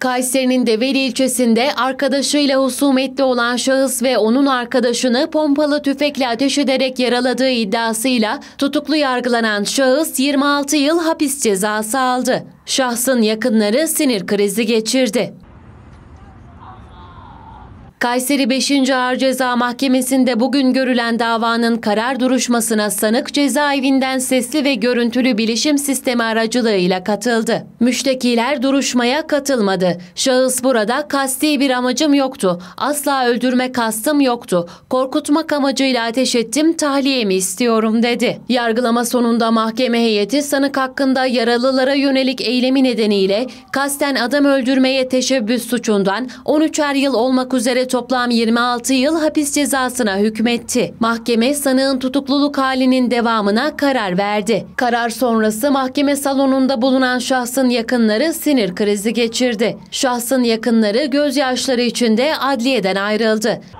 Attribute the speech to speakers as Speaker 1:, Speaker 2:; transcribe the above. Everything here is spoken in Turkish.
Speaker 1: Kayseri'nin Develi ilçesinde arkadaşıyla husumetli olan şahıs ve onun arkadaşını pompalı tüfekle ateş ederek yaraladığı iddiasıyla tutuklu yargılanan şahıs 26 yıl hapis cezası aldı. Şahsın yakınları sinir krizi geçirdi. Kayseri 5. Ağır Ceza Mahkemesi'nde bugün görülen davanın karar duruşmasına sanık cezaevinden sesli ve görüntülü bilişim sistemi aracılığıyla katıldı. Müştekiler duruşmaya katılmadı. Şahıs burada kasti bir amacım yoktu. Asla öldürme kastım yoktu. Korkutmak amacıyla ateş ettim tahliyemi istiyorum dedi. Yargılama sonunda mahkeme heyeti sanık hakkında yaralılara yönelik eylemi nedeniyle kasten adam öldürmeye teşebbüs suçundan 13'er yıl olmak üzere toplam 26 yıl hapis cezasına hükmetti. Mahkeme sanığın tutukluluk halinin devamına karar verdi. Karar sonrası mahkeme salonunda bulunan şahsın yakınları sinir krizi geçirdi. Şahsın yakınları gözyaşları içinde adliyeden ayrıldı.